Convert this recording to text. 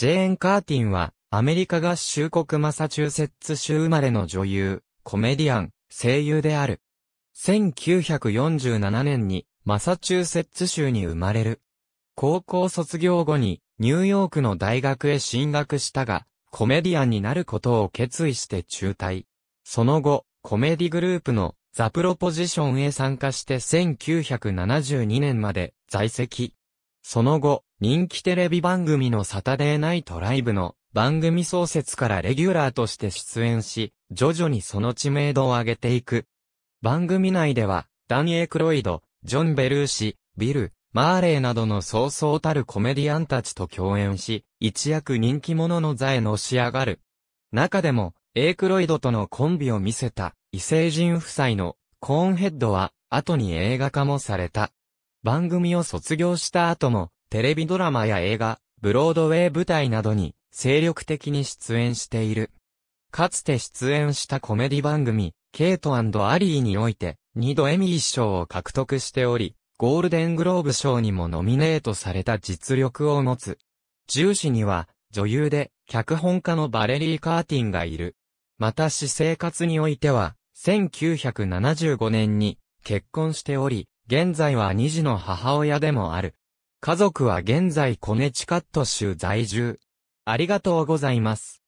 ジェーン・カーティンは、アメリカ合衆国マサチューセッツ州生まれの女優、コメディアン、声優である。1947年に、マサチューセッツ州に生まれる。高校卒業後に、ニューヨークの大学へ進学したが、コメディアンになることを決意して中退。その後、コメディグループのザ・プロポジションへ参加して1972年まで在籍。その後、人気テレビ番組のサタデーナイトライブの番組創設からレギュラーとして出演し、徐々にその知名度を上げていく。番組内では、ダニエ・クロイド、ジョン・ベルーシ、ビル、マーレーなどのそうそうたるコメディアンたちと共演し、一躍人気者の座へのし上がる。中でも、エイクロイドとのコンビを見せた、異星人夫妻の、コーンヘッドは、後に映画化もされた。番組を卒業した後も、テレビドラマや映画、ブロードウェイ舞台などに精力的に出演している。かつて出演したコメディ番組、ケイトアリーにおいて、二度エミー賞を獲得しており、ゴールデングローブ賞にもノミネートされた実力を持つ。重視には、女優で、脚本家のバレリー・カーティンがいる。また私生活においては、1975年に結婚しており、現在は2児の母親でもある。家族は現在コネチカット州在住。ありがとうございます。